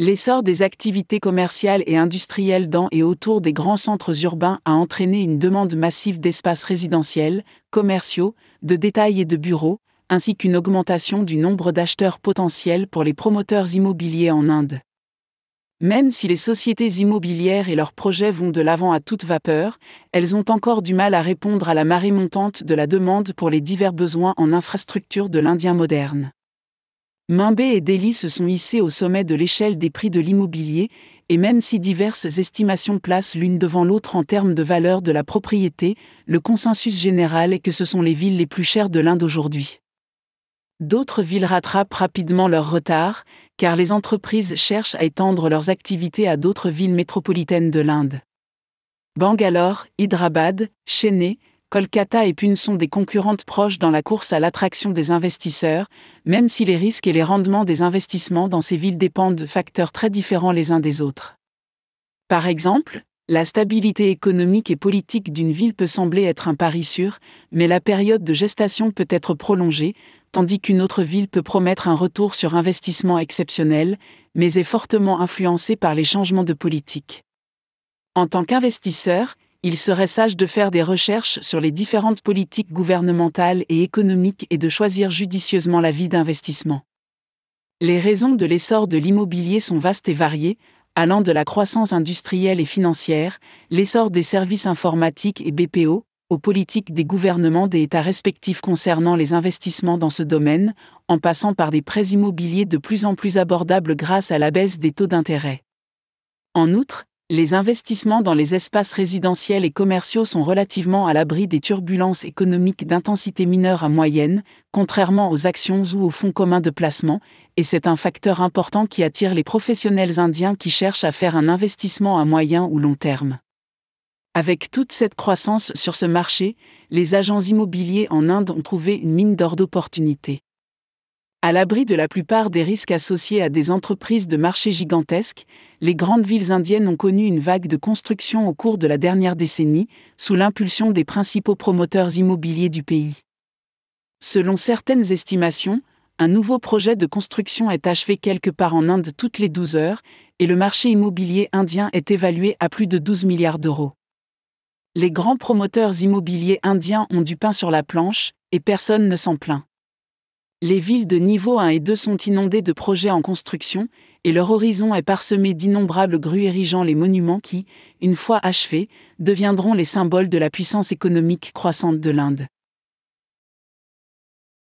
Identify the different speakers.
Speaker 1: L'essor des activités commerciales et industrielles dans et autour des grands centres urbains a entraîné une demande massive d'espaces résidentiels, commerciaux, de détails et de bureaux, ainsi qu'une augmentation du nombre d'acheteurs potentiels pour les promoteurs immobiliers en Inde. Même si les sociétés immobilières et leurs projets vont de l'avant à toute vapeur, elles ont encore du mal à répondre à la marée montante de la demande pour les divers besoins en infrastructure de l'Indien moderne. Mimbé et Delhi se sont hissés au sommet de l'échelle des prix de l'immobilier, et même si diverses estimations placent l'une devant l'autre en termes de valeur de la propriété, le consensus général est que ce sont les villes les plus chères de l'Inde aujourd'hui. D'autres villes rattrapent rapidement leur retard, car les entreprises cherchent à étendre leurs activités à d'autres villes métropolitaines de l'Inde. Bangalore, Hyderabad, Chennai, Kolkata et Pune sont des concurrentes proches dans la course à l'attraction des investisseurs, même si les risques et les rendements des investissements dans ces villes dépendent de facteurs très différents les uns des autres. Par exemple, la stabilité économique et politique d'une ville peut sembler être un pari sûr, mais la période de gestation peut être prolongée, tandis qu'une autre ville peut promettre un retour sur investissement exceptionnel, mais est fortement influencée par les changements de politique. En tant qu'investisseur, il serait sage de faire des recherches sur les différentes politiques gouvernementales et économiques et de choisir judicieusement la vie d'investissement. Les raisons de l'essor de l'immobilier sont vastes et variées, allant de la croissance industrielle et financière, l'essor des services informatiques et BPO, aux politiques des gouvernements des États respectifs concernant les investissements dans ce domaine, en passant par des prêts immobiliers de plus en plus abordables grâce à la baisse des taux d'intérêt. En outre, les investissements dans les espaces résidentiels et commerciaux sont relativement à l'abri des turbulences économiques d'intensité mineure à moyenne, contrairement aux actions ou aux fonds communs de placement, et c'est un facteur important qui attire les professionnels indiens qui cherchent à faire un investissement à moyen ou long terme. Avec toute cette croissance sur ce marché, les agents immobiliers en Inde ont trouvé une mine d'or d'opportunité. À l'abri de la plupart des risques associés à des entreprises de marché gigantesques, les grandes villes indiennes ont connu une vague de construction au cours de la dernière décennie, sous l'impulsion des principaux promoteurs immobiliers du pays. Selon certaines estimations, un nouveau projet de construction est achevé quelque part en Inde toutes les 12 heures, et le marché immobilier indien est évalué à plus de 12 milliards d'euros. Les grands promoteurs immobiliers indiens ont du pain sur la planche, et personne ne s'en plaint. Les villes de niveau 1 et 2 sont inondées de projets en construction, et leur horizon est parsemé d'innombrables grues érigeant les monuments qui, une fois achevés, deviendront les symboles de la puissance économique croissante de l'Inde.